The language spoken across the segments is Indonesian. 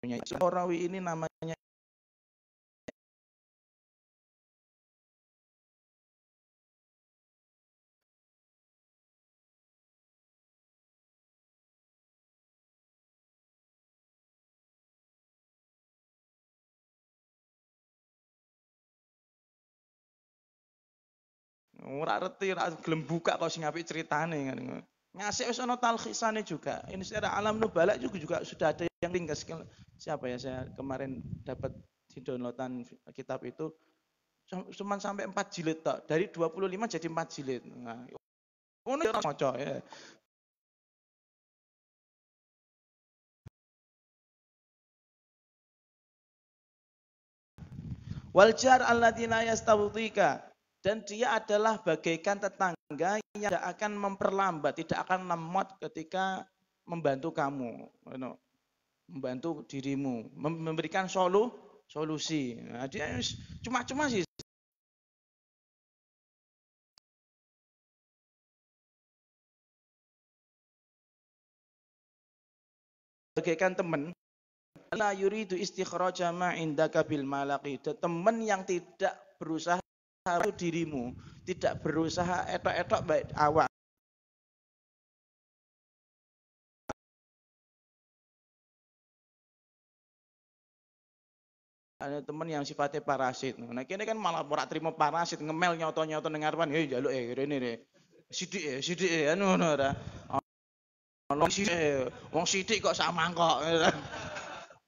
punya Rawi ini namanya Ora reti, ora gelem buka kok sing apik ceritane kan. Ngasih wis ana talkhisane juga. Ini secara alam nubala juga juga sudah ada yang ringkas. Siapa ya saya kemarin dapat di downloadan kitab itu cuma sampai empat jilid tak. Dari dua puluh lima jadi empat jilid. Nah, ngono ya maca ya. Wal dan dia adalah bagaikan tetangga yang tidak akan memperlambat, tidak akan lemot ketika membantu kamu, membantu dirimu, memberikan solu, solusi. Nah, dia cuma-cuma sih. Bagaikan teman, la yuridu istikhraja ma indaka bil malaqi. Teman yang tidak berusaha satu dirimu tidak berusaha etok-etok baik awak ada teman yang sifatnya parasit. Nah, kini kan malah pura terima parasit, ngemel nyoto-nyoto dengar pan, hei jaluk eh ini nih Sidik eh, sidik eh anu anu ada, Ono sidik, eh, wong sidik kok sama mangkok.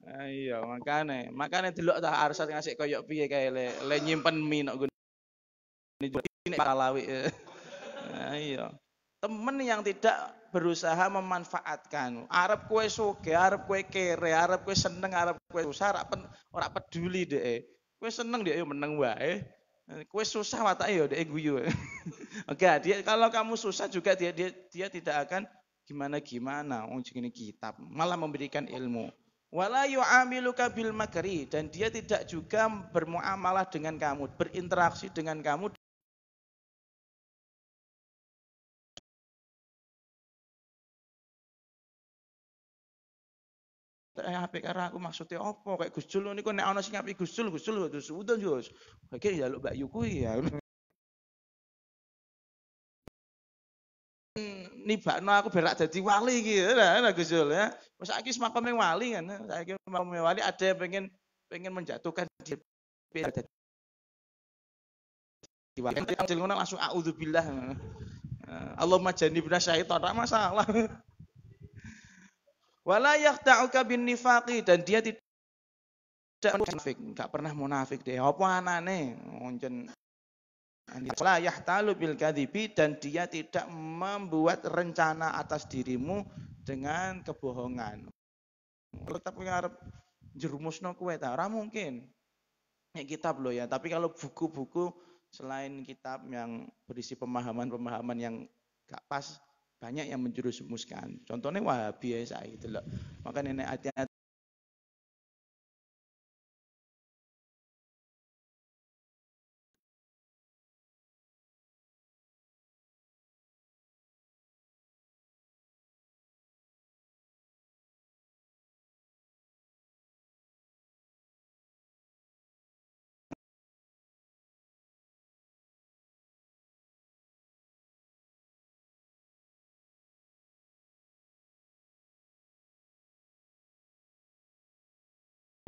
Nah, iya, makanya makane tak ta arsat ngasih koyok piye kayak le, le nyimpen minok nok ini para eh. Nah, iya. Temen yang tidak berusaha memanfaatkan. Arab kue suge, Arab kue kere, Arab kue seneng, Arab kue susah, Arab pen, orang peduli deh. Kue seneng dia, yo meneng wae. Kue susah mata yo deh guyu. Eh. Oke, dia kalau kamu susah juga dia dia dia tidak akan gimana gimana. Oh, ujung ini kitab, malah memberikan ilmu. Wala amilu kabil makri dan dia tidak juga bermuamalah dengan kamu, berinteraksi dengan kamu apik karo aku maksudnya apa? Kayak Gus Jul niku nek ana sing apik Gus Jul, Gus Jul terus udan yo. Iki njaluk ya Mbak Yu ya. Hmm. nibakno aku berak jadi wali iki ya nah, Gus Jul ya. Wes saiki makame wali kan. Ya. Saiki makame wali ada yang pengen pengen menjatuhkan dia diwakil langsung auzubillah. Nah. Allahumma janibna syaitan, tak masalah. Wala yakhta'uka bin nifaqi dan dia tidak munafik, enggak pernah munafik deh. Apa anane? Ngonjen la yahtalu bil kadhibi dan dia tidak membuat rencana atas dirimu dengan kebohongan. Tetap ngarep jerumusno kue ta, ora mungkin. Ini kitab loh ya, tapi kalau buku-buku selain kitab yang berisi pemahaman-pemahaman yang gak pas, banyak yang menjerumuskan. Contohnya Wahabi ya saya itu loh. Maka nenek hati-hati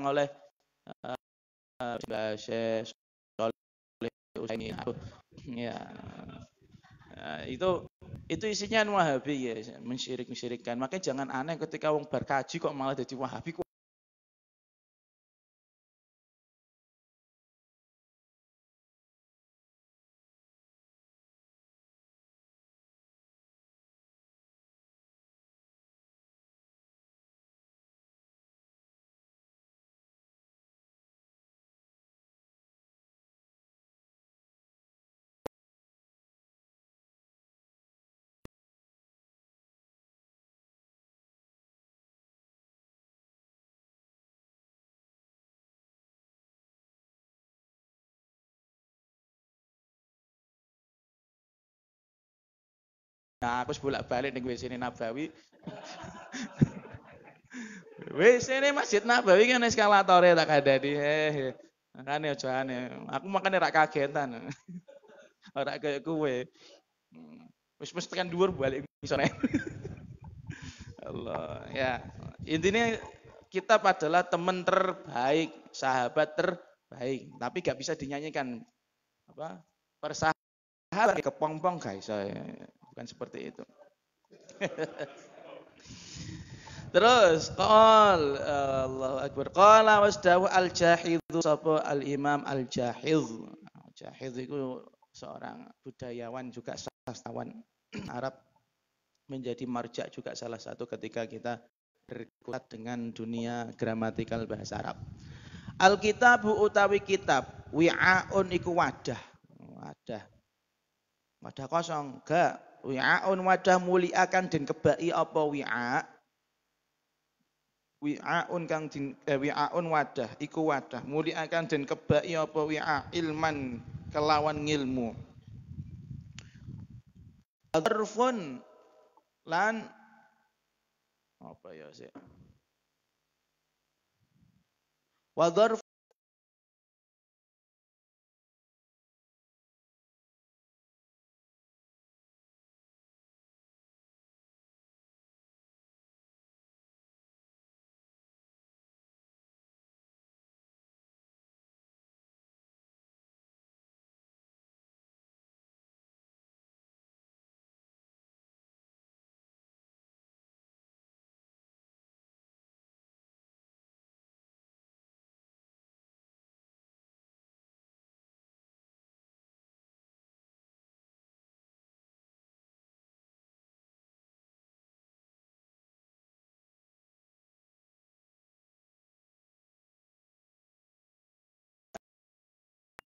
oleh bahasa eh, Syekh Soleh ya eh, itu itu isinya wahabi ya mensyirik mensyirikkan makanya jangan aneh ketika wong berkaji kok malah jadi wahabi kok Nah, aku bolak-balik di WC ini Nabawi. WC ini Masjid Nabawi kan eskalatornya tak ada di. Makane aja ane. Aku makan rak kagetan. rak kayak kue. Hmm. Wis wis tekan dhuwur balik misalnya, Allah, ya. Intinya kita adalah teman terbaik, sahabat terbaik, tapi gak bisa dinyanyikan apa? Persahabatan kepompong guys. Bukan seperti itu. Terus qol Allahu akbar. Qala wasdahu al-jahidhu sapa al-Imam al-Jahidh. Jahidh itu seorang budayawan juga sastrawan Arab menjadi marja juga salah satu ketika kita berkutat dengan dunia gramatikal bahasa Arab. Al Alkitab utawi kitab wi'aun iku wadah. Wadah. Wadah kosong, gak Wi'aun wadah muliakan den kebaki apa wi'a? Wi'aun kang din eh, wi'aun wadah iku wadah muliakan den kebaki apa wi'a ilman kelawan ngilmu. Zarfun lan apa ya sih? Wa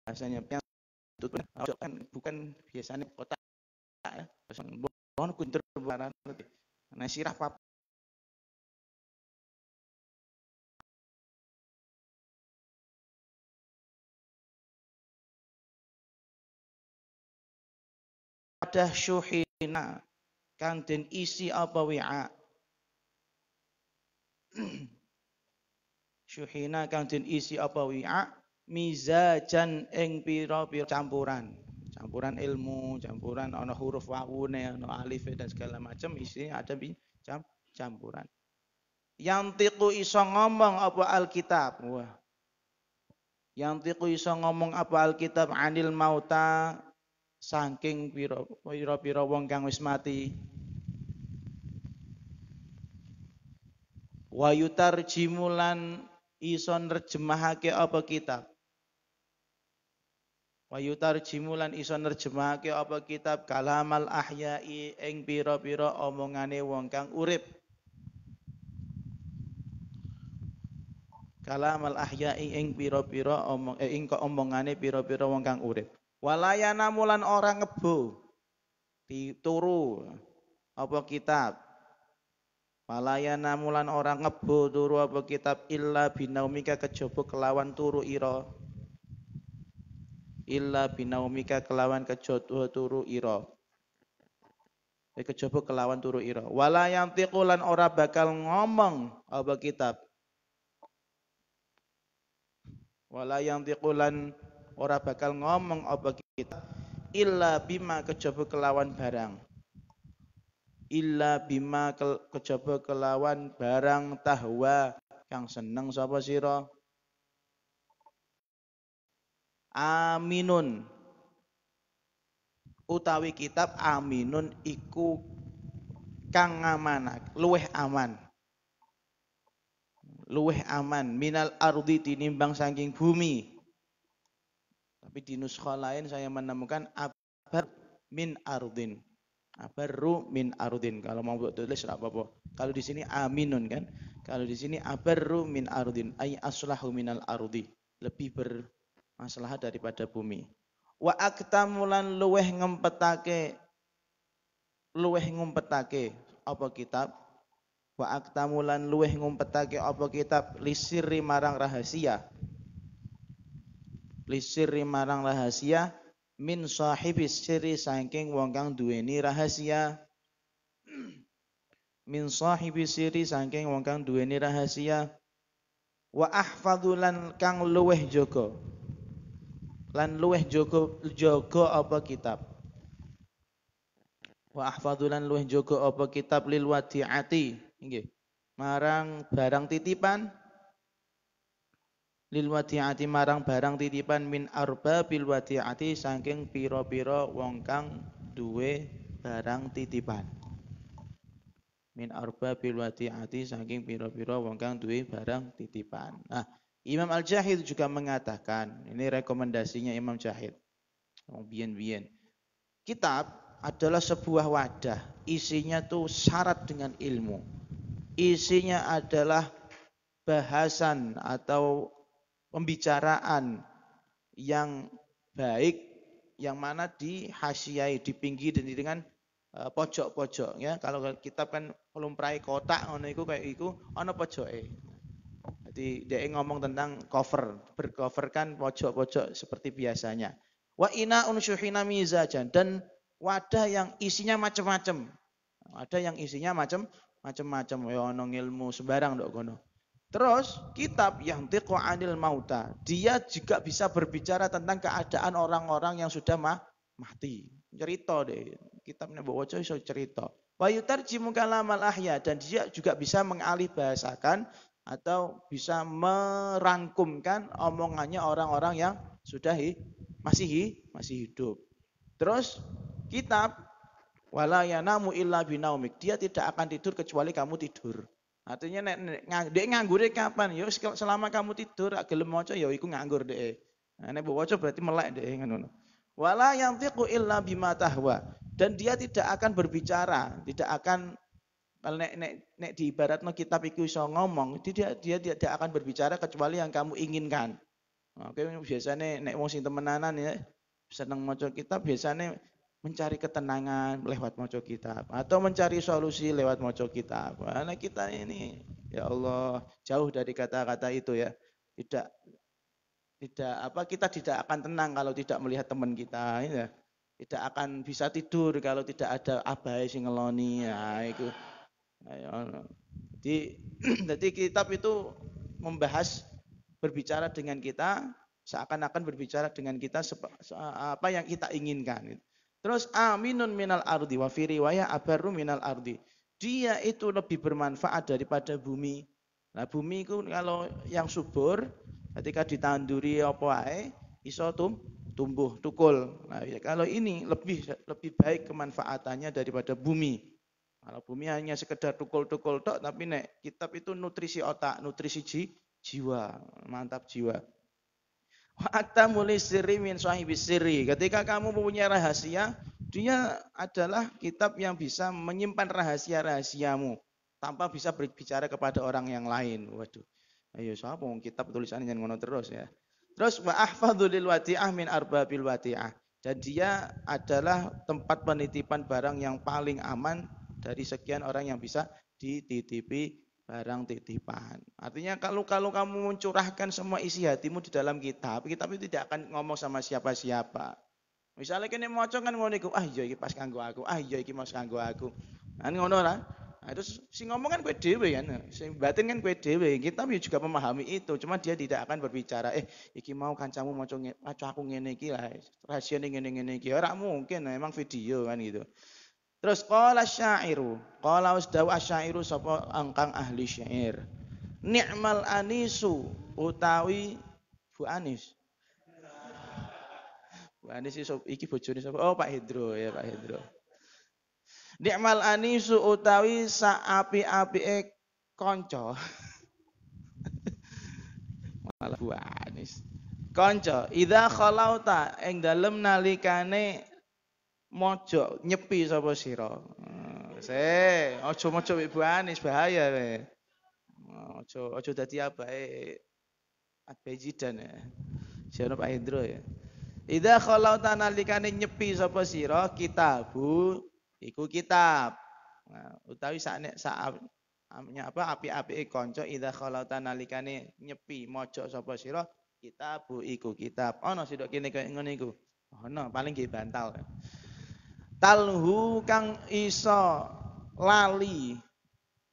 bahasanya yang itu kan bukan biasanya kota ya pohon kunter barat nah sirah papa wadah syuhina kang den isi apa wi'a syuhina kang den isi apa wi'a mizajan ing piro piro campuran. Campuran ilmu, campuran ono huruf wawune, ono alif e dan segala macam Isi ada cam, campuran. Yang tiku iso ngomong apa Alkitab. Wah. Yang tiku iso ngomong apa Alkitab anil mauta saking piro-piro wong kang wis mati. Wayutar jimulan ison nerjemahake apa kitab. Wa yutarjimulan iso nerjemahake apa kitab kalamal ahya'i ing pira-pira omongane wong kang urip. Kalamal ahya'i ing pira-pira omong eh, ing omongane pira-pira wong kang urip. Walayana mulan ora ngebo. Dituru apa kitab. Walayana mulan ora ngebo turu apa kitab illa binaumika kejaba kelawan turu ira illa binaumika kelawan kejodoh turu ira eh, kejaba kelawan turu iro wala yang tikulan ora bakal ngomong apa kitab wala yang tikulan ora bakal ngomong apa kitab illa bima kejaba kelawan barang illa bima kejaba kelawan barang tahwa yang seneng sapa siro. Aminun. Utawi kitab Aminun iku kang amanak, luweh aman. Luweh aman minal ardi tinimbang sangking bumi. Tapi di nuskha lain saya menemukan abar min ardin. Abarru min ardin. Kalau mau buat tulis rak apa-apa. Kalau di sini aminun kan. Kalau di sini abarru min ardin. Ay aslahu minal ardi. Lebih ber, masalah daripada bumi. Wa aktamulan luweh ngempetake luweh ngumpetake apa kitab wa aktamulan luweh ngumpetake apa kitab lisiri marang rahasia lisiri marang rahasia min sahibis siri saking wong kang duweni rahasia min sahibi siri saking wong kang duweni rahasia wa ahfadulan kang luweh jogo lan luweh jogo jogo apa kitab wa ahfadulan luweh jogo apa kitab lil wadiati nggih marang barang titipan lil wadiati marang barang titipan min arba bil wadiati saking pira-pira wong kang duwe barang titipan min arba bil wadiati saking pira-pira wong kang duwe barang titipan nah Imam Al-Jahid juga mengatakan, ini rekomendasinya Imam Jahid. Bien-bien. Kitab adalah sebuah wadah. Isinya tuh syarat dengan ilmu. Isinya adalah bahasan atau pembicaraan yang baik yang mana dihasiai, dipinggi dan dengan e, pojok-pojok ya. Kalau kitab kan belum kotak ngono iku kayak iku ana pojoke di dia ngomong tentang cover, bercoverkan pojok-pojok seperti biasanya. Wa ina unsyuhina mizajan dan wadah yang isinya macam-macam. Ada yang isinya macam macam-macam ya ono ilmu sembarang dok kono. Terus kitab yang tiko anil mauta, dia juga bisa berbicara tentang keadaan orang-orang yang sudah ma mati. Cerita deh, kitabnya bawa mbok waca cerita. Wa yutar kalamal ahya dan dia juga bisa mengalih bahasakan atau bisa merangkumkan omongannya orang-orang yang sudah masih masih hidup. Terus kitab wala yanamu illa binaumik. Dia tidak akan tidur kecuali kamu tidur. Artinya nek, nek dek kapan? Yo ya selama kamu tidur gak gelem maca ya iku nganggur dek. Nah, nek maca berarti melek dek ngono. Wala yantiqu illa bima tahwa. Dan dia tidak akan berbicara, tidak akan kalau nek nek nek di ibarat no kitab iku iso ngomong, dia dia tidak akan berbicara kecuali yang kamu inginkan. Oke, biasanya nek wong sing temenanan ya seneng maca kitab biasanya mencari ketenangan lewat maca kitab atau mencari solusi lewat maca kitab. Karena kita ini ya Allah jauh dari kata-kata itu ya. Tidak tidak apa kita tidak akan tenang kalau tidak melihat teman kita ya. Tidak akan bisa tidur kalau tidak ada abai sing ngeloni ya itu. Jadi, jadi kitab itu membahas berbicara dengan kita seakan-akan berbicara dengan kita apa yang kita inginkan. Terus aminun minal ardi wa fi riwayah abaru minal ardi. Dia itu lebih bermanfaat daripada bumi. Nah, bumi itu kalau yang subur ketika ditanduri apa ae iso tum, tumbuh tukul. Nah, ya kalau ini lebih lebih baik kemanfaatannya daripada bumi. Kalau bumi hanya sekedar tukul-tukul tok, tapi nek kitab itu nutrisi otak, nutrisi ji, jiwa, mantap jiwa. Wa mulai siri min Ketika kamu mempunyai rahasia, dia adalah kitab yang bisa menyimpan rahasia-rahasiamu tanpa bisa berbicara kepada orang yang lain. Waduh. Ayo siapa so, kitab tulisannya yang ngono terus ya. Terus wa ahfadhu lil wati'ah min arbabil wati'ah. Dan dia adalah tempat penitipan barang yang paling aman dari sekian orang yang bisa dititipi barang titipan. Artinya kalau kalau kamu mencurahkan semua isi hatimu di dalam kitab, kitab itu tidak akan ngomong sama siapa-siapa. Misalnya kene maca kan ngono iku, ah iya iki pas kanggo aku, ah iya iki mas kanggo aku. Kan ngono lah. Nah, terus si ngomong kan kue dewe kan, si batin kan kue dewe. Kita ya juga memahami itu, cuma dia tidak akan berbicara, eh iki mau kancamu mau maca aku ngene iki lah, rahasia ngene ngene iki. Ya orang mungkin, emang video kan gitu. Terus qala syairu, qala wasdawu asyairu sapa angkang ahli syair. Ni'mal anisu utawi Bu Anis. Bu Anis iki bojone sapa? Oh Pak Hendro ya Pak Hendro. Ni'mal anisu utawi sa api-apike api konco. Malah Bu Anis. Kanca, idza khalauta ing dalem nalikane Mojo nyepi sapa sira. Se, ojo mojo Ibu Anis bahaya we. Ojo hmm, ojo dadi abae abejidan ya. Siapa Pak Hendro ya. Ida kalau tanalikane nyepi sapa sira kitabu iku kitab. Nah, utawi sakne sak apa api api ikonco ida kalau tanalikane nyepi mojo sapa sira kitabu iku kitab. Ana oh, no, sidok kene kaya ngene iku. oh, no, paling nggih bantal. Ya talhu kang iso lali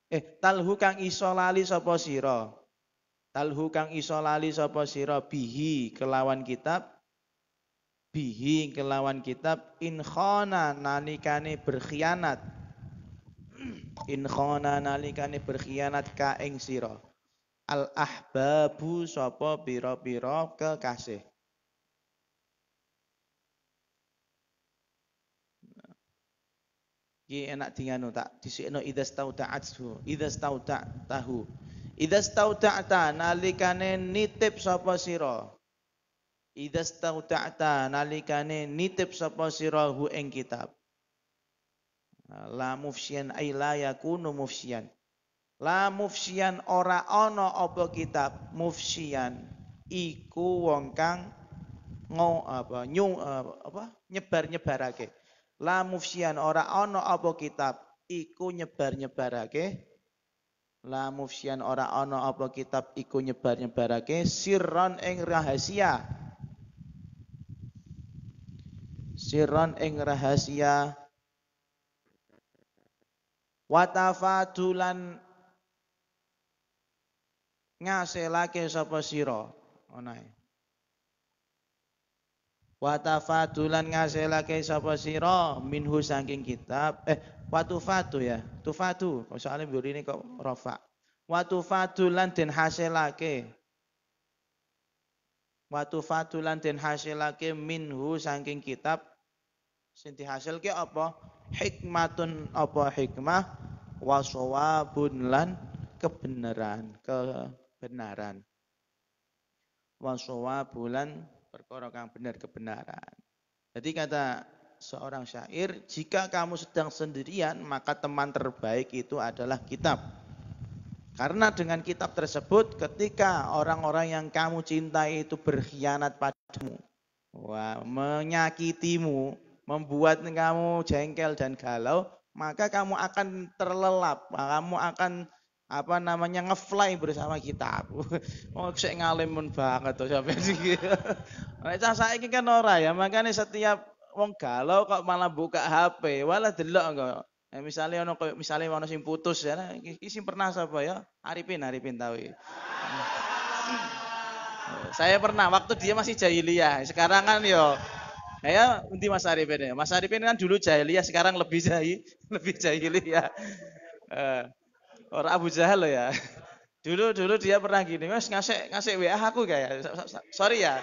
eh talhu kang iso lali sapa sira talhu kang iso lali sapa sira bihi kelawan kitab bihi kelawan kitab in khana nalikane berkhianat in khana nalikane berkhianat ka ing sira al ahbabu sapa pira-pira kekasih Ki enak dinganu tak disikno idzas tahu idzas tauta'tahu. idas tauta'ta nalikane nitip sapa sira. Idzas tauta'ta nalikane nitip sapa sira hu ing kitab. Nah, la mufsian ay la yakunu mufsian. La mufsian ora ana apa kitab mufsian iku wong kang ngo apa nyu eh, apa nyebar-nyebarake. La mufsyan ora ono apa kitab iku nyebar-nyebarake La mufsyan ora ono apa kitab iku nyebar-nyebarake sirron ing rahasia. Sirron ing rahasia. Watafadulan ngaselake sapa sira. Onae watafadulan ngasilake sapa sira minhu saking kitab eh watufatu ya tufatu kok oh, soalnya ini kok rafa watufadulan den hasilake watufadulan den hasilake minhu saking kitab sing dihasilke apa hikmatun apa hikmah wasawabun bulan lan kebenaran kebenaran wasawabun bulan perkara kang benar kebenaran. Jadi kata seorang syair, jika kamu sedang sendirian, maka teman terbaik itu adalah kitab. Karena dengan kitab tersebut, ketika orang-orang yang kamu cintai itu berkhianat padamu, wah, menyakitimu, membuat kamu jengkel dan galau, maka kamu akan terlelap, kamu akan apa namanya ngefly bersama kita. Oh, saya ngalimun banget tuh sampai sih. Nek cah saiki kan ora ya, makanya setiap wong galau kok malah buka HP, wala delok kok. Ya, misalnya ono koyo misale ono sing putus ya, nah, iki sing pernah sapa ya? Arifin, Arifin tahu ya. Saya pernah waktu dia masih jahiliyah. Sekarang kan yo ya nanti Mas Arifin ya. Mas Arifin kan dulu jahiliyah, sekarang lebih jahil, lebih jahiliyah. Eh, Orang Abu Jahal loh ya. Dulu dulu dia pernah gini, Mas ngasih ngasih WA aku kayak. Ya? Sorry ya.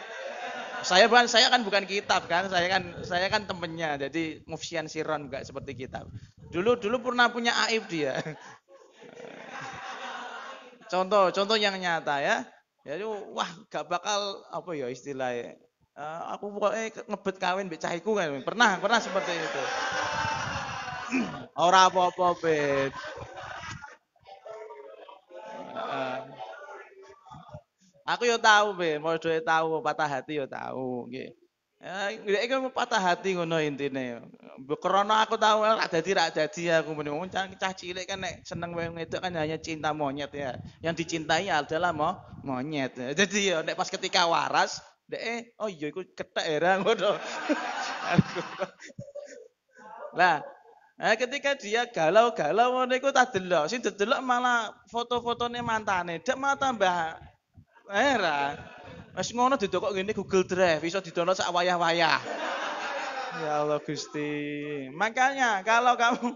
Saya bukan saya kan bukan kitab kan, saya kan saya kan temennya. Jadi mufsian siron enggak seperti kitab. Dulu dulu pernah punya aib dia. Contoh contoh yang nyata ya. Jadi ya, wah gak bakal apa ya istilahnya. Uh, aku pokoknya ngebet kawin mbek cahiku kan. Pernah pernah seperti itu. Orang apa-apa, bed Aku yo tahu be, mau doa tahu patah hati yo tahu eh, Gede, Ya, iku patah hati ngono intine. Bekerono aku tahu ora eh, dadi ra dadi aku mending cang cah cilik kan nek seneng wae itu kan hanya cinta monyet ya. Yang dicintai ya adalah mo monyet. Jadi ya nek pas ketika waras, dek eh, oh iya iku ketek era ya, ngono. Lah, Nah, ketika dia galau-galau ngono iku tak delok, sing delok malah foto fotonye mantane. dia malah tambah Heran. masih ngono didokok ngene Google Drive iso didownload sak wayah-wayah. Ya Allah Gusti. Makanya kalau kamu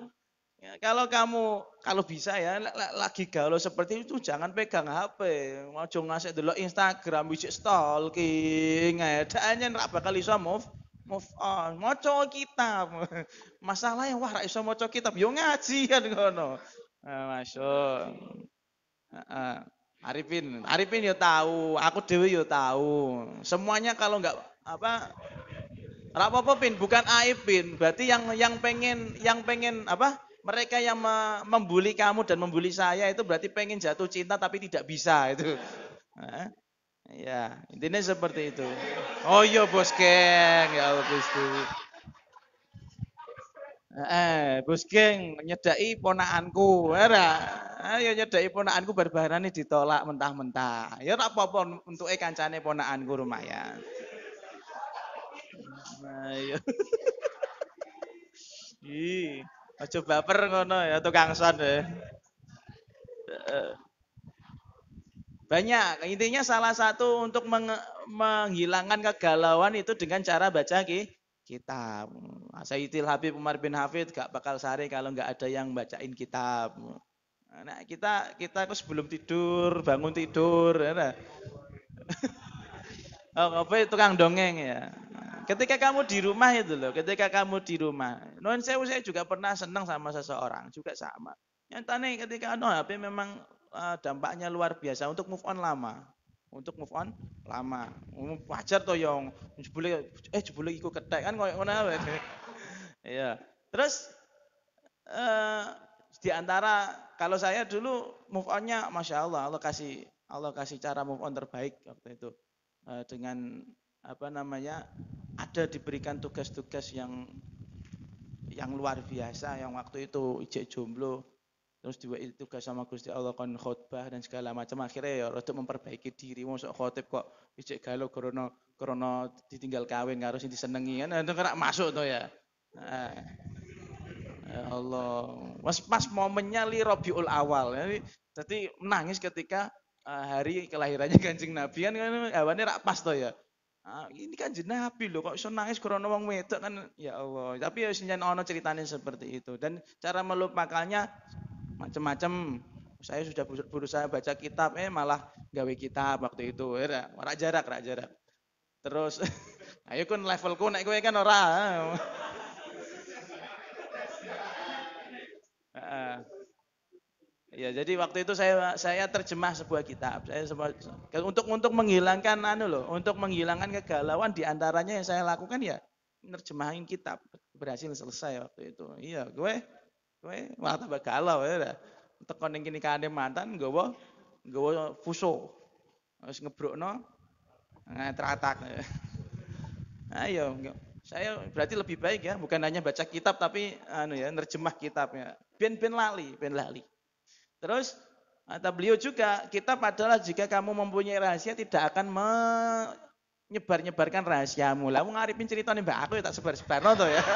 kalau kamu kalau bisa ya lagi galau seperti itu jangan pegang HP. Mau ngasih dulu Instagram wisik stalking. Eh, Daanyen ra bakal iso move move on, maca kitab. Masalahnya wah ra iso maca kitab, yo ngaji kan ngono. Ah, masuk. Heeh. Arifin, Arifin yo tahu, aku dewi yo tahu. Semuanya kalau nggak apa Rapopo pin bukan Aipin, berarti yang yang pengen yang pengen apa? Mereka yang me, membuli kamu dan membuli saya itu berarti pengen jatuh cinta tapi tidak bisa itu. ya, intinya seperti itu. Oh iya bos geng, ya Allah Gusti. Eh, Bos Geng, nyedai ponaanku, Era, Ayo nyedai ponaanku barbarane ditolak mentah-mentah. Ya tak apa-apa ikan cane ponaanku lumayan. Ayo. Ih, aja baper ngono ya tukang son deh. Ya. Banyak. Intinya salah satu untuk menghilangkan kegalauan itu dengan cara baca ki kitab. Nah, Sayyidil Habib Umar bin Hafid gak bakal sare kalau nggak ada yang bacain kitab. Nah, kita kita kok sebelum tidur, bangun tidur, ya. Nah. oh, apa itu tukang dongeng ya. Ketika kamu di rumah itu loh, ketika kamu di rumah. Non saya saya juga pernah senang sama seseorang, juga sama. Yang tanya ketika no, HP memang eh, dampaknya luar biasa untuk move on lama. Untuk move on lama. Wajar toh yang, Jebule eh jebule iku ketek kan koyo ngono ae. Iya. Terus eh di antara kalau saya dulu move on-nya Masya Allah, Allah kasih Allah kasih cara move on terbaik waktu itu eh, dengan apa namanya ada diberikan tugas-tugas yang yang luar biasa yang waktu itu ijek jomblo terus itu tugas sama Gusti Allah kon khotbah dan segala macam akhirnya ya untuk memperbaiki diri mosok khotib kok ijek galau krono krono ditinggal kawin harus disenengi kan itu kan kena masuk tuh ya ya Allah pas pas momennya li Robiul awal jadi, ya, jadi menangis ketika eh, hari kelahirannya Kanjeng Nabi kan kan rak pas tuh ya Ah, ini kan jenah api loh, kok bisa nangis karena orang wedok kan ya Allah. Tapi ya sinjen ono ceritanya seperti itu dan cara melupakannya macam-macam. Saya sudah berusaha baca kitab, eh malah gawe kitab waktu itu. Ora eh, jarak, ora jarak. Terus, ayo kan levelku naik gue kan ora. Ya, jadi waktu itu saya saya terjemah sebuah kitab. Saya sebuah, untuk untuk menghilangkan anu loh, untuk menghilangkan kegalauan diantaranya yang saya lakukan ya terjemahin kitab. Berhasil selesai waktu itu. Iya, gue Kowe malah tambah galau ya. Teko ning kene kane mantan gue nggawa fuso. Wis ngebrokno eh, teratak. Ayo, saya berarti lebih baik ya, bukan hanya baca kitab tapi anu ya, nerjemah kitabnya. Ben-ben lali, ben lali. Terus kata beliau juga, kitab adalah jika kamu mempunyai rahasia tidak akan menyebar-nyebarkan rahasiamu. Lah ngaripin nih Mbak aku ya tak sebar-sebar no, ya.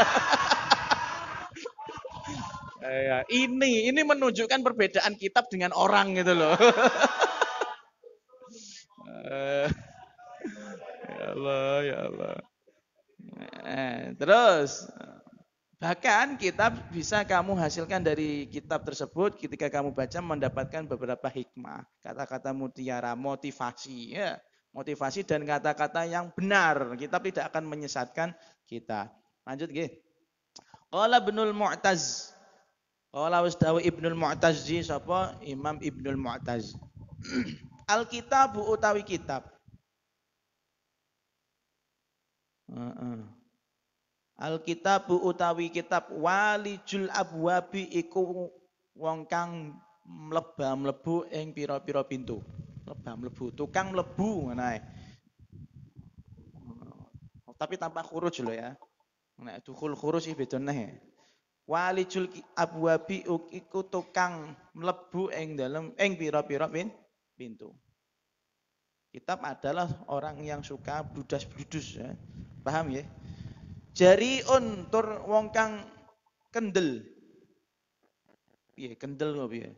Ya, ini ini menunjukkan perbedaan kitab dengan orang gitu loh. ya Allah, ya Allah. Eh, terus bahkan kitab bisa kamu hasilkan dari kitab tersebut ketika kamu baca mendapatkan beberapa hikmah, kata-kata mutiara, motivasi ya. Motivasi dan kata-kata yang benar. Kitab tidak akan menyesatkan kita. Lanjut gih. Qala binul Mu'taz Qala wis Ibnu Ibnul Mu'tazzi sapa? Imam Ibnul Mu'tazzi. Alkitab utawi kitab. Heeh. Alkitab utawi kitab walijul abwabi iku wong kang mleba mlebu ing pira-pira pintu. Mleba mlebu, tukang mlebu ngono Tapi tanpa kurus lo ya. Nek dukhul kurus iki beda Wali abu wabi iku tukang mlebu ing dalam ing pira-pira pintu. Kitab adalah orang yang suka bludas-bludus ya. Paham ya? Jari tur wong kang kendel. Iya kendel kok iya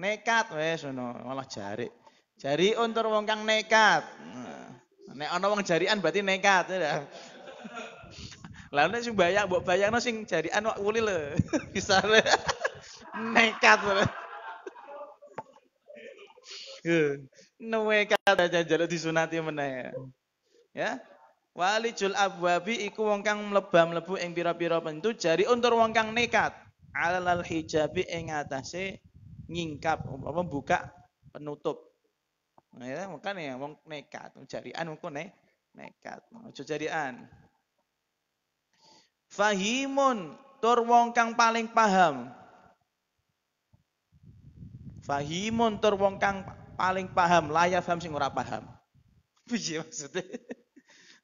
Nekat wes ngono, malah jari. Jari tur wong kang nekat. Nah, nek ono wong jarian berarti nekat ya. Lalu nih sih bayang bayang nih sih cari anak kuli le, Bisa nekat le. Nekat aja jaluk disunati meneh. Ya. ya? Walijul abwabi iku wong kang mlebah mlebu ing pira-pira pintu jari untur wong kang nekat. Alal hijabi ing atase nyingkap apa buka penutup. Nah, ya, makanya wong nekat, jarian wong ne nekat. Aja jarian. Fahimun tur wong kang paling paham. Fahimun tur wong kang paling paham, layak paham sing ora paham. Piye maksudnya?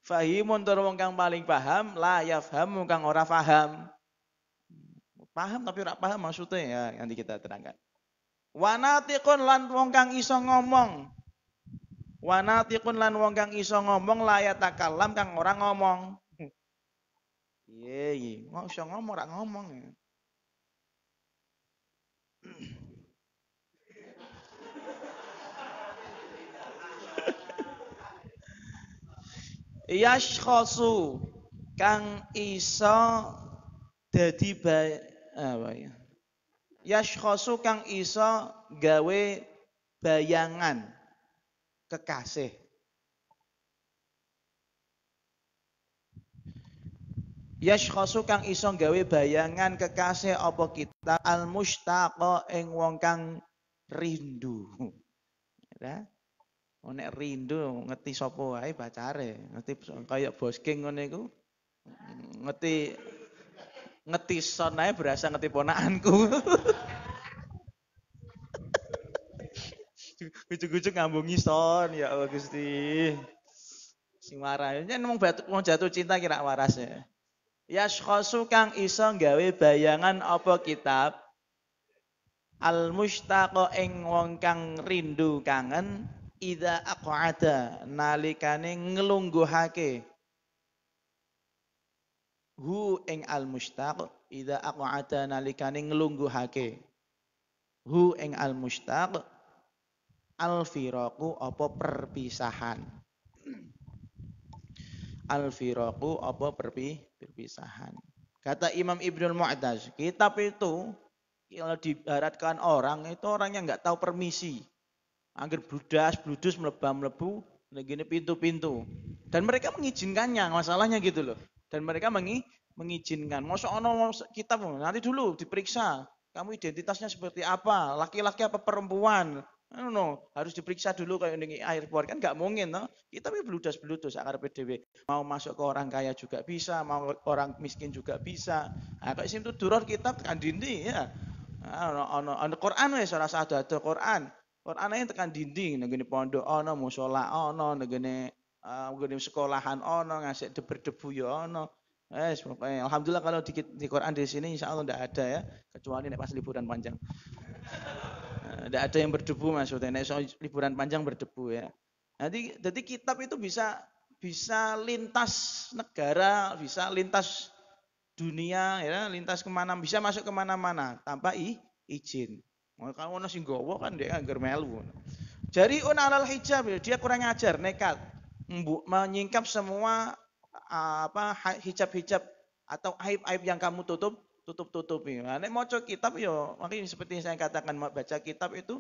Fahimun tur wong kang paling paham, layak paham kang ora paham. Paham tapi ora paham maksudnya ya nanti kita terangkan. Wanatikun lan wong kang iso ngomong. Wanatikun lan wong kang iso ngomong layak takalam kang ora ngomong. Iya, iya. Nggak usah ngomong rak ngomong ya. Yashkhasu kang iso dadi apa ya? Yashkhasu kang iso gawe bayangan kekasih. Yashkhasu kang iso gawe bayangan kekasih apa kita al mustaqa ing wong kang rindu. Ya. Nek rindu ngerti sapa wae bacare, ngerti kaya bosking ngene iku. Ngerti ngerti son ae berasa ngerti ponakanku. Gujuk-gujuk ngambung son ya Allah Gusti. Sing waras, yen mung jatuh cinta kira waras ya. Yashkhasu kang iso gawe bayangan apa kitab al mustaqa ing wong kang rindu kangen ida ada nalikane ngelungguhake hu ing al mustaq ida ada nalikane ngelungguhake hu ing al mustaq al firaqu apa perpisahan al firaku apa berpih, perpisahan. Kata Imam Ibnu Mu'taz, kitab itu kalau dibaratkan orang itu orang yang nggak tahu permisi. Angger bludas, bludus melebam melebu, begini pintu-pintu. Dan mereka mengizinkannya, masalahnya gitu loh. Dan mereka mengi, mengizinkan. Masa ono kitab nanti dulu diperiksa. Kamu identitasnya seperti apa? Laki-laki apa perempuan? I no, harus diperiksa dulu kayak ini air keluar kan nggak mungkin no. Kita iya, beludas beludas akar PDW. Mau masuk ke orang kaya juga bisa, mau orang miskin juga bisa. Nah, kayak itu duror kita tekan dinding ya. no, ono ono Quran ya salah satu ada Quran. Quran yang tekan dinding negene pondok ono musola ono negene uh, sekolahan ono ngasih debu-debu ya ono. Yes, pokoknya alhamdulillah kalau di, di Quran di sini insya Allah tidak ada ya, kecuali nih pas liburan panjang. Tidak ada yang berdebu maksudnya. Nek so, liburan panjang berdebu ya. Nanti jadi kitab itu bisa bisa lintas negara, bisa lintas dunia, ya, lintas kemana, bisa masuk kemana-mana tanpa i, izin. kalau ono sing gowo kan dia agar melu. Jadi on alal hijab ya, dia kurang ajar, nekat menyingkap semua apa hijab-hijab atau aib-aib yang kamu tutup tutup-tutupi. Nah, mau maca kitab yo, ya, makanya seperti yang saya katakan baca kitab itu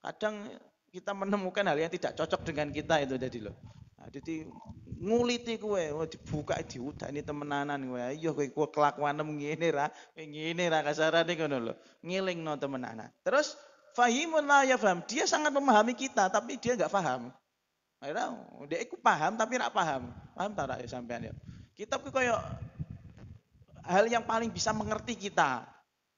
kadang kita menemukan hal yang tidak cocok dengan kita itu jadi loh. Nah, jadi nguliti gue, oh, dibuka diudah ini temenanan gue, Ayo iya, gue kue kelakuan gini ra, ngene ra kasarane loh, ngiling no temenanan. Terus fahimun ya, faham Dia sangat memahami kita tapi dia nggak paham. Akhirnya dia ikut paham tapi nggak paham. Paham tak ya sampean ya. Kitab kue koyo hal yang paling bisa mengerti kita.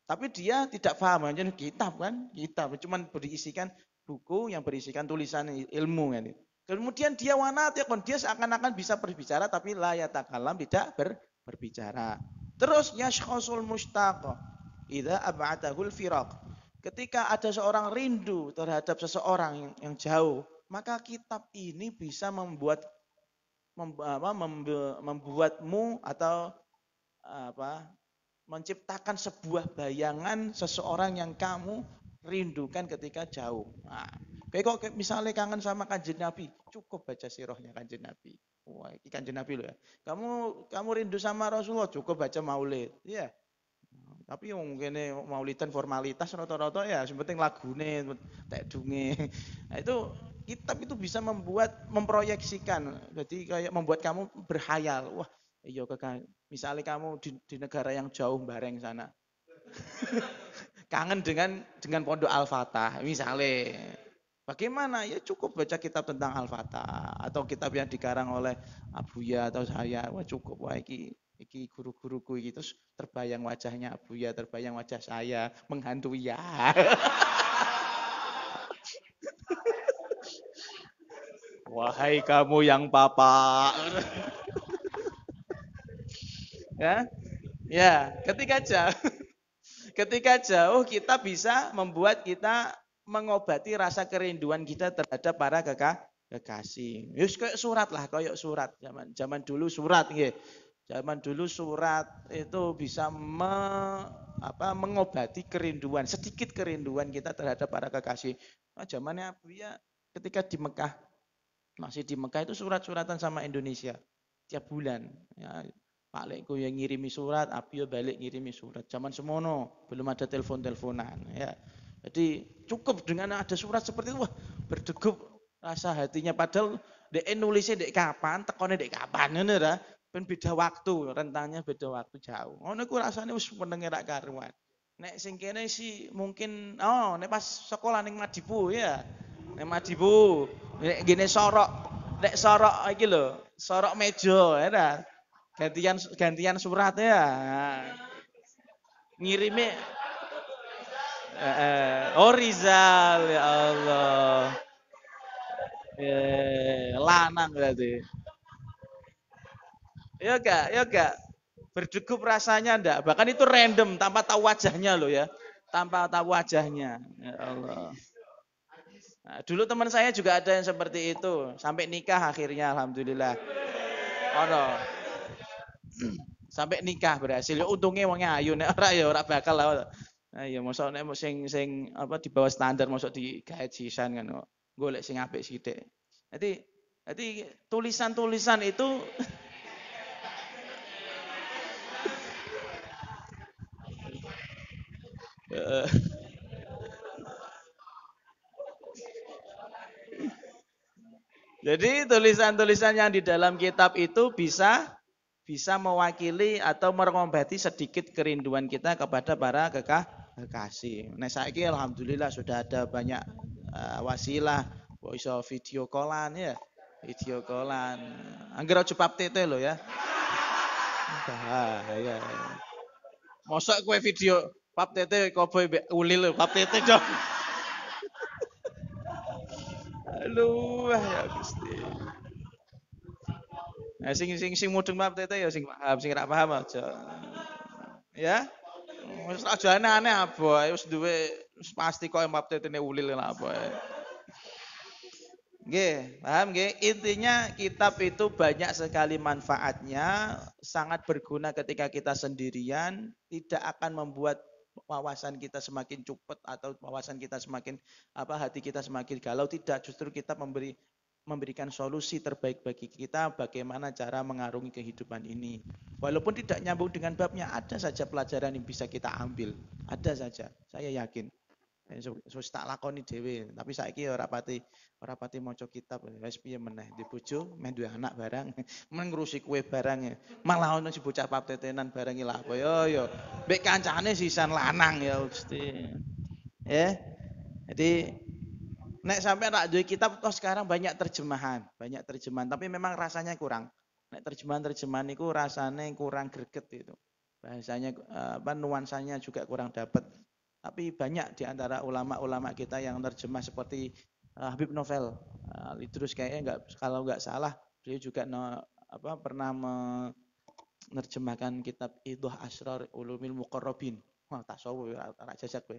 Tapi dia tidak paham, hanya kitab kan, kitab. Cuman berisikan buku yang berisikan tulisan ilmu kan. Kemudian dia wanatiqun, dia seakan-akan bisa berbicara tapi kalam tidak ber, berbicara. Terus yashkhasul mustaqo, idha ab'adahul firak. Ketika ada seorang rindu terhadap seseorang yang, yang jauh, maka kitab ini bisa membuat membuatmu atau apa menciptakan sebuah bayangan seseorang yang kamu rindukan ketika jauh. Nah, kayak kok misalnya kangen sama kanjeng Nabi, cukup baca sirahnya kanjeng Nabi. Wah, ini kanjeng Nabi loh ya. Kamu kamu rindu sama Rasulullah, cukup baca maulid. Iya. Yeah. Tapi yang mungkin maulidan formalitas rata-rata ya, penting lagune, tek dunge. Nah, itu kitab itu bisa membuat memproyeksikan. Jadi kayak membuat kamu berhayal. Wah, iya Misalnya kamu di, di negara yang jauh bareng sana. Kangen dengan dengan pondok Al-Fatah misalnya. Bagaimana? Ya cukup baca kitab tentang Al-Fatah atau kitab yang dikarang oleh Abuya atau saya. Wah cukup wah iki iki guru-guruku iki terus terbayang wajahnya Abuya, terbayang wajah saya menghantui ya. Wahai kamu yang papa. Ya, ya ketika jauh, ketika jauh kita bisa membuat kita mengobati rasa kerinduan kita terhadap para kekasih kekasih. Yus kayak surat lah, kayak surat zaman zaman dulu surat nggih. Zaman dulu surat itu bisa me, apa, mengobati kerinduan, sedikit kerinduan kita terhadap para kekasih. Nah, zamannya Buya ketika di Mekah, masih di Mekah itu surat-suratan sama Indonesia tiap bulan. Ya, Pak Lekku yang ngirimi surat, abio balik ngirimi surat. Zaman semono belum ada telepon-teleponan ya. Jadi cukup dengan ada surat seperti itu wah berdegup rasa hatinya padahal dia nulisnya dek kapan, tekonnya dek kapan ini dah Pen beda waktu, rentangnya beda waktu jauh. Oh aku rasanya harus mendengar rak karuan. Nek singkene si sih mungkin oh nek pas sekolah neng Madibu ya. neng Madibu nek gini sorok, nek sorok lagi loh, sorok mejo, ya gantian gantian surat ya ngirimi eh, oh Rizal ya Allah eh, lanang berarti ya gak ya gak berdegup rasanya ndak bahkan itu random tanpa tahu wajahnya loh ya tanpa tahu wajahnya ya Allah nah, dulu teman saya juga ada yang seperti itu sampai nikah akhirnya alhamdulillah oh no. Sampai nikah berhasil. Ya, untungnya wongnya ayu nek ora ya ora bakal lah. Ayo nah, iya, mosok nek sing sing apa di bawah standar mosok di sisan kan kok. Golek sing sih sithik. Jadi nanti tulisan-tulisan itu Jadi tulisan-tulisan yang di dalam kitab itu bisa bisa mewakili atau merombati sedikit kerinduan kita kepada para kekah kekasih. Nah saya saiki alhamdulillah sudah ada banyak uh, wasilah bisa video callan ya. Video callan. Anggero cepat tete lo ya. Bahaya. Mosok kue video pap tete koboi mbek ulil lo pap tete dong. Aduh, ya Gusti. Nah, sing sing sing mudeng mah tete ya sing paham, sing ora paham aja. Ya. Wis aja aneh-aneh aboe, wis duwe wis pasti kok map tetene ulil lah apa? Nggih, paham nggih? Intinya kitab itu banyak sekali manfaatnya, sangat berguna ketika kita sendirian, tidak akan membuat wawasan kita semakin cupet atau wawasan kita semakin apa hati kita semakin galau tidak justru kita memberi memberikan solusi terbaik bagi kita bagaimana cara mengarungi kehidupan ini. Walaupun tidak nyambung dengan babnya, ada saja pelajaran yang bisa kita ambil. Ada saja, saya yakin. Eh, saya tak lakoni dewi tapi saya kira pati rapati pati maca kitab, wis yang meneh di bojo, main anak barang, mengurusi kue barang. Malah ono si bocah tetenan barang lha apa ya ya. Mbek kancane sisan lanang ya pasti, Ya. Eh, jadi Nek sampai tak duwe kitab toh sekarang banyak terjemahan, banyak terjemahan, tapi memang rasanya kurang. Nek terjemahan-terjemahan itu rasanya kurang greget itu. Bahasanya eh, apa nuansanya juga kurang dapat. Tapi banyak di antara ulama-ulama kita yang terjemah seperti uh, Habib Novel. Uh, eh, terus kayaknya nggak kalau nggak salah beliau juga no, apa pernah menerjemahkan kitab Idhah Asrar Ulumil Muqarrabin. Wah, sobo, anak jajak gue.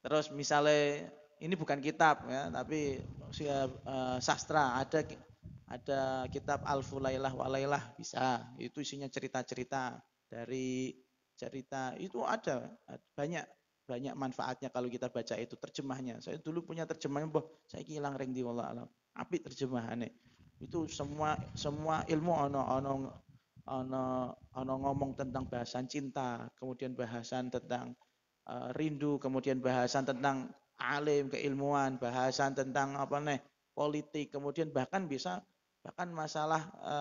Terus misalnya ini bukan kitab ya, tapi uh, sastra ada ada kitab Al-Fulailah Walailah bisa. Itu isinya cerita-cerita dari cerita itu ada banyak banyak manfaatnya kalau kita baca itu terjemahnya. Saya dulu punya terjemahnya, boh saya hilang ring di Allah alam. Api terjemahannya. Itu semua semua ilmu ono ono ono ono ngomong tentang bahasan cinta, kemudian bahasan tentang uh, rindu, kemudian bahasan tentang alim, keilmuan, bahasan tentang apa nih, politik, kemudian bahkan bisa bahkan masalah e,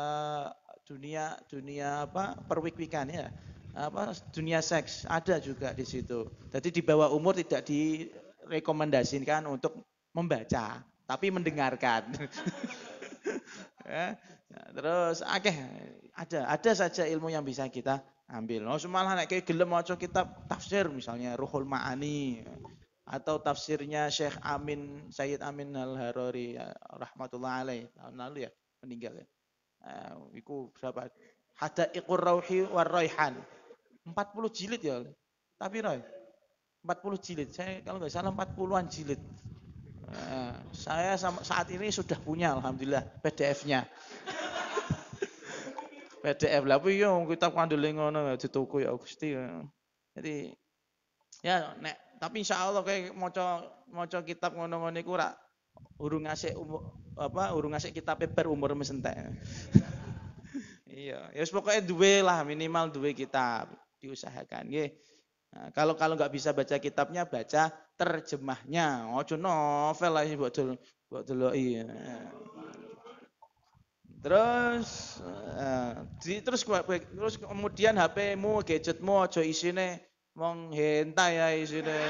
dunia dunia apa perwikwikan ya apa dunia seks ada juga di situ. Jadi di bawah umur tidak direkomendasikan untuk membaca, tapi mendengarkan. ya, terus akeh ada ada saja ilmu yang bisa kita ambil. Oh semalah nek gelem maca kitab tafsir misalnya Ruhul Maani atau tafsirnya Syekh Amin Sayyid Amin Al-Harori ya, rahmatullah alaih tahun lalu ya meninggal ya. Uh, eh, sahabat berapa? Hada ikur rawhi war raihan. 40 jilid ya. Tapi Roy, 40 jilid. Saya kalau nggak salah 40-an jilid. Uh, saya sama, saat ini sudah punya alhamdulillah PDF-nya. PDF lah tapi yo ya, kitab kandule ngono ya, di toko ya Gusti. Jadi ya nek tapi insya Allah kayak moco moco kitab ngono-ngono iku urung ngasih umur, apa urung ngasih kitab paper e umur mesentek iya, ya pokoknya dua lah minimal dua kitab diusahakan ya Nah, kalau kalau nggak bisa baca kitabnya baca terjemahnya. Ojo novel lah buat dulu buat dulu iya. Terus uh, di, terus terus kemudian HP-mu, gadgetmu ojo isine hentai ya sudah.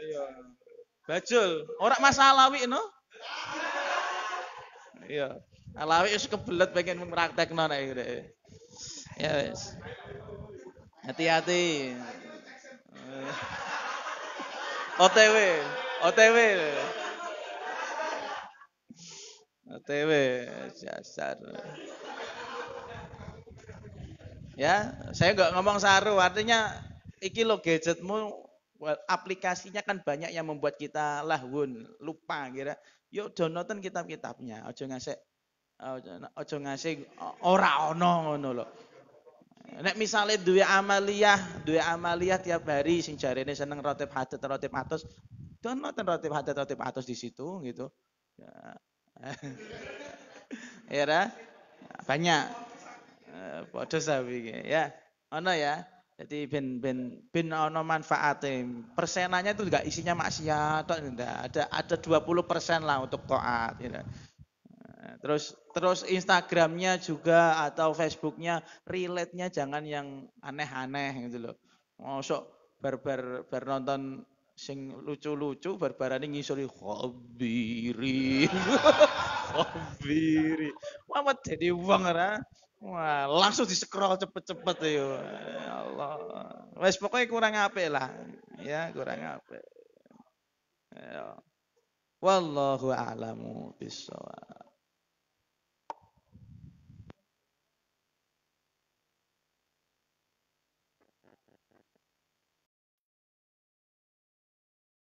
Ayo. Bajul, orang masalah wi no? Iya. Alawi wis kebelet pengen mempraktekno nek gitu. Ya wis. Hati-hati. OTW, OTW. OTW, dasar. Ya, saya nggak ngomong saru, artinya iki lo gadgetmu aplikasinya kan banyak yang membuat kita lahun, lupa kira. Yuk downloaden kitab-kitabnya, ojo ngasih ojo ngasih ora ono ngono lo Nek misalnya dua amaliyah, dua amaliyah tiap hari sing ini seneng rotip hadat rotip atos, downloaden rotip hadat rotip atas di situ gitu. Ya. ya banyak Eh, padha sawi ya. Ono ya. Jadi ben ben ben ono manfaatin Persenannya itu enggak isinya maksiat atau enggak. Ada ada dua puluh persen lah untuk toat. gitu. Eh, terus terus Instagramnya juga atau Facebooknya relate-nya jangan yang aneh-aneh gitu loh. Mosok berber ber nonton sing lucu-lucu barbarane ngisuri khabiri. khabiri. mama jadi uang ora. Wah, langsung di scroll cepet-cepet tuh. Ya Allah. Wes pokoknya kurang apa lah. Ya, kurang apa? Ya. Wallahu a'lamu bissawab.